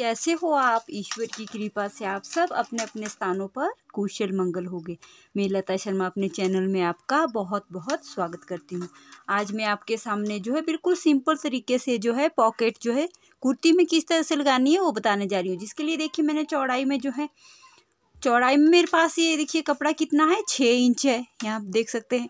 कैसे हो आप ईश्वर की कृपा से आप सब अपने अपने स्थानों पर कुशल मंगल गए मैं लता शर्मा अपने चैनल में आपका बहुत बहुत स्वागत करती हूँ आज मैं आपके सामने जो है बिल्कुल सिंपल तरीके से जो है पॉकेट जो है कुर्ती में किस तरह से लगानी है वो बताने जा रही हूँ जिसके लिए देखिए मैंने चौड़ाई में जो है चौड़ाई में मेरे पास ये देखिए कपड़ा कितना है छः इंच है यहाँ देख सकते हैं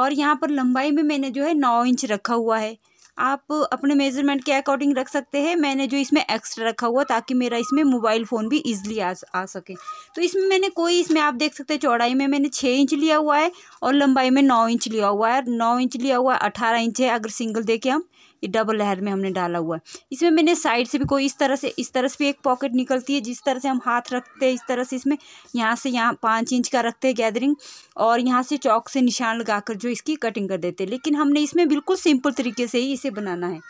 और यहाँ पर लंबाई में मैंने जो है नौ इंच रखा हुआ है आप अपने मेज़रमेंट के अकॉर्डिंग रख सकते हैं मैंने जो इसमें एक्स्ट्रा रखा हुआ ताकि मेरा इसमें मोबाइल फ़ोन भी ईजिली आ आ सके तो इसमें मैंने कोई इसमें आप देख सकते हैं चौड़ाई में मैंने छः इंच लिया हुआ है और लंबाई में नौ इंच लिया हुआ है नौ इंच लिया हुआ है अठारह इंच है अगर सिंगल देखें हम ये डबल लहर में हमने डाला हुआ है इसमें मैंने साइड से भी कोई इस तरह से इस तरह से भी एक पॉकेट निकलती है जिस तरह से हम हाथ रखते हैं इस तरह से इसमें यहाँ से यहाँ पाँच इंच का रखते हैं गैदरिंग और यहाँ से चौक से निशान लगाकर जो इसकी कटिंग कर देते हैं लेकिन हमने इसमें बिल्कुल सिंपल तरीके से ही इसे बनाना है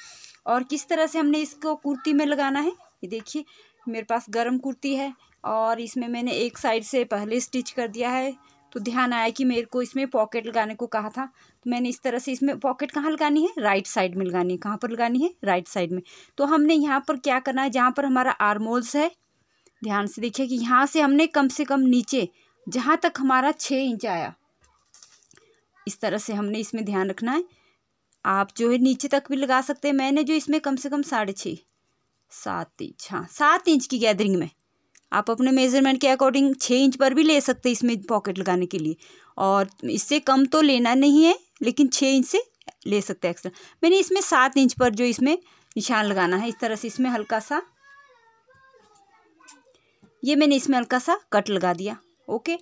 और किस तरह से हमने इसको कुर्ती में लगाना है ये देखिए मेरे पास गर्म कुर्ती है और इसमें मैंने एक साइड से पहले स्टिच कर दिया है तो ध्यान आया कि मेरे को इसमें पॉकेट लगाने को कहा था तो मैंने इस तरह से इसमें पॉकेट कहाँ लगानी है राइट साइड में लगानी है कहाँ पर लगानी है राइट साइड में तो हमने यहाँ पर क्या करना है जहाँ पर हमारा आर्मोल्स है ध्यान से देखिए कि यहाँ से हमने कम से कम नीचे जहाँ तक हमारा छः इंच आया इस तरह से हमने इसमें ध्यान रखना है आप जो है नीचे तक भी लगा सकते हैं मैंने जो इसमें कम से कम साढ़े छः सात इंच हाँ सात इंच की गैदरिंग में आप अपने मेज़रमेंट के अकॉर्डिंग छः इंच पर भी ले सकते हैं इसमें पॉकेट लगाने के लिए और इससे कम तो लेना नहीं है लेकिन छः इंच से ले सकते हैं एक्स्ट्रा मैंने इसमें सात इंच पर जो इसमें निशान लगाना है इस तरह से इसमें हल्का सा ये मैंने इसमें हल्का सा कट लगा दिया ओके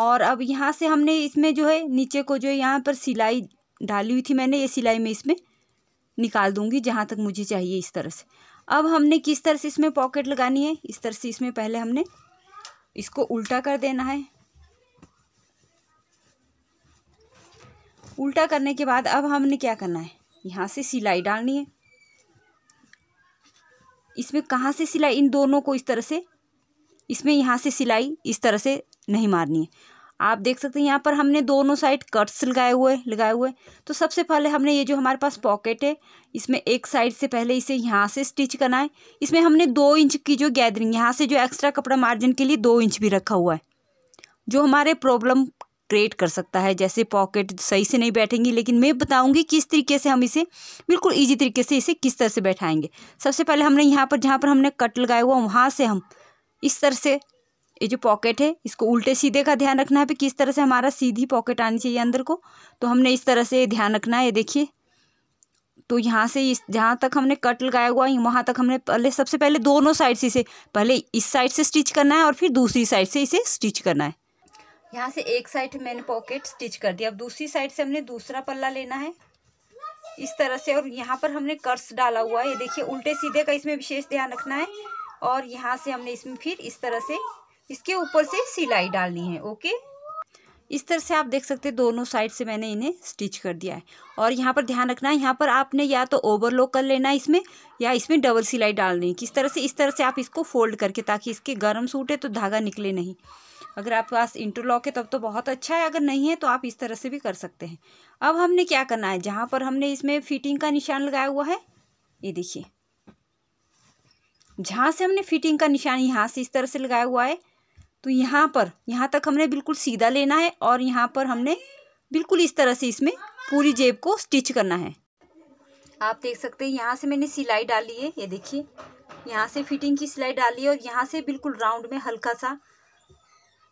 और अब यहाँ से हमने इसमें जो है नीचे को जो है यहाँ पर सिलाई डाली हुई थी मैंने ये सिलाई मैं इसमें निकाल दूंगी जहाँ तक मुझे चाहिए इस तरह से अब हमने किस तरह से इसमें पॉकेट लगानी है इस तरह से इसमें पहले हमने इसको उल्टा कर देना है उल्टा करने के बाद अब हमने क्या करना है यहाँ से सिलाई डालनी है इसमें कहाँ से सिलाई इन दोनों को इस तरह से इसमें यहाँ से सिलाई इस तरह से नहीं मारनी है आप देख सकते हैं यहाँ पर हमने दोनों साइड कट्स लगाए हुए लगाए हुए तो सबसे पहले हमने ये जो हमारे पास पॉकेट है इसमें एक साइड से पहले इसे यहाँ से स्टिच करना है इसमें हमने दो इंच की जो गैदरिंग यहाँ से जो एक्स्ट्रा कपड़ा मार्जिन के लिए दो इंच भी रखा हुआ है जो हमारे प्रॉब्लम क्रिएट कर सकता है जैसे पॉकेट सही से नहीं बैठेंगी लेकिन मैं बताऊंगी किस तरीके से हम इसे बिल्कुल इजी तरीके से इसे किस तरह से बैठाएंगे सबसे पहले हमने यहाँ पर जहाँ पर हमने कट लगाया हुआ वहाँ से हम इस तरह से ये जो पॉकेट है इसको उल्टे सीधे का ध्यान रखना है पे किस तरह से हमारा सीधी पॉकेट आनी चाहिए अंदर को तो हमने इस तरह से ध्यान रखना है देखिए तो यहाँ से इस जहाँ तक हमने कट लगाया हुआ है वहाँ तक हमने पहले सबसे पहले दोनों साइड से इसे पहले इस साइड से स्टिच करना है और फिर दूसरी साइड से इसे स्टिच करना है यहाँ से एक साइड मैंने पॉकेट स्टिच कर दिया अब दूसरी साइड से हमने दूसरा पल्ला लेना है इस तरह से और यहाँ पर हमने कर्स डाला हुआ है ये देखिए उल्टे सीधे का इसमें विशेष ध्यान रखना है और यहाँ से हमने इसमें फिर इस तरह से इसके ऊपर से सिलाई डालनी है ओके इस तरह से आप देख सकते हैं दोनों साइड से मैंने इन्हें स्टिच कर दिया है और यहाँ पर ध्यान रखना है यहाँ पर आपने या तो ओवरलॉक कर लेना है इसमें या इसमें डबल सिलाई डालनी है किस तरह से इस तरह से आप इसको फोल्ड करके ताकि इसके गर्म सूट है तो धागा निकले नहीं अगर आपके पास इंटरलॉक है तब तो बहुत अच्छा है अगर नहीं है तो आप इस तरह से भी कर सकते हैं अब हमने क्या करना है जहाँ पर हमने इसमें फिटिंग का निशान लगाया हुआ है ये देखिए जहाँ से हमने फिटिंग का निशान यहाँ से इस तरह से लगाया हुआ है तो यहाँ पर यहाँ तक हमने बिल्कुल सीधा लेना है और यहाँ पर हमने बिल्कुल इस तरह से इसमें पूरी जेब को स्टिच करना है आप देख सकते हैं यहाँ से मैंने सिलाई डाली है ये देखिए यहाँ से फिटिंग की सिलाई डाली है और यहाँ से बिल्कुल राउंड में हल्का सा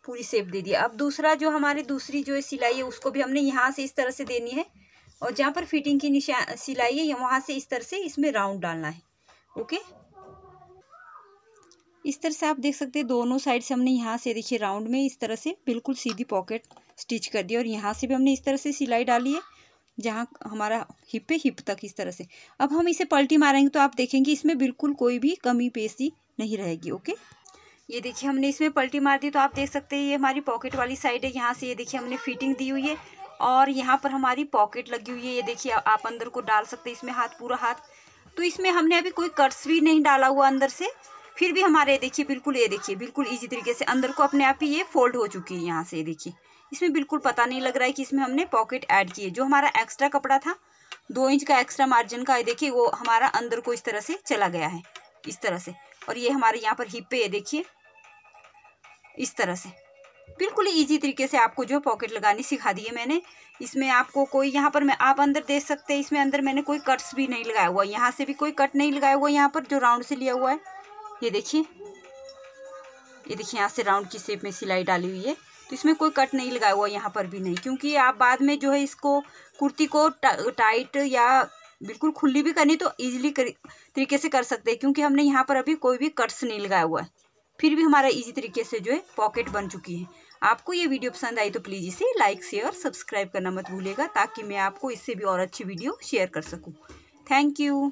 पूरी सेप दे दिया अब दूसरा जो हमारी दूसरी जो सिलाई है उसको भी हमने यहाँ से इस तरह से देनी है और जहाँ पर फिटिंग की निशा सिलाई है वहाँ से इस तरह से इसमें राउंड डालना है ओके इस तरह से आप देख सकते हैं दोनों साइड से हमने यहाँ से देखिए राउंड में इस तरह से बिल्कुल सीधी पॉकेट स्टिच कर दी और यहाँ से भी हमने इस तरह से सिलाई डाली है जहाँ हमारा हिप पे हिप तक इस तरह से अब हम इसे पलटी मारेंगे तो आप देखेंगे इसमें बिल्कुल कोई भी कमी पेशी नहीं रहेगी ओके ये देखिए हमने इसमें पलटी मार दी तो आप देख सकते हैं ये हमारी पॉकेट वाली साइड है यहाँ से ये देखिए हमने फिटिंग दी हुई है और यहाँ पर हमारी पॉकेट लगी हुई है ये देखिए आप अंदर को डाल सकते हैं इसमें हाथ पूरा हाथ तो इसमें हमने अभी कोई कट्स भी नहीं डाला हुआ अंदर से फिर भी हमारे देखिए बिल्कुल ये देखिए बिल्कुल इजी तरीके से अंदर को अपने आप ही ये फोल्ड हो चुकी है यहाँ से देखिए इसमें बिल्कुल पता नहीं लग रहा है कि इसमें हमने पॉकेट ऐड किए जो हमारा एक्स्ट्रा कपड़ा था दो इंच का एक्स्ट्रा मार्जिन का देखिए वो हमारा अंदर को इस तरह से चला गया है इस तरह से और ये हमारे यहाँ पर हिप पे ये देखिए इस तरह से बिल्कुल इजी तरीके से आपको जो है पॉकेट लगानी सिखा दी है मैंने इसमें आपको कोई यहाँ पर मैं आप अंदर देख सकते हैं इसमें अंदर मैंने कोई कट्स भी नहीं लगाया हुआ यहाँ से भी कोई कट नहीं लगाया हुआ यहाँ पर जो राउंड से लिया हुआ है ये देखिए ये देखिए यहाँ से राउंड की शेप में सिलाई डाली हुई है तो इसमें कोई कट नहीं लगाया हुआ यहाँ पर भी नहीं क्योंकि आप बाद में जो है इसको कुर्ती को टा, टाइट या बिल्कुल खुली भी करनी तो ईजिली कर, तरीके से कर सकते हैं क्योंकि हमने यहाँ पर अभी कोई भी कट्स नहीं लगाया हुआ है फिर भी हमारा इजी तरीके से जो है पॉकेट बन चुकी है आपको ये वीडियो पसंद आई तो प्लीज़ इसे लाइक शेयर सब्सक्राइब करना मत भूलेगा ताकि मैं आपको इससे भी और अच्छी वीडियो शेयर कर सकूँ थैंक यू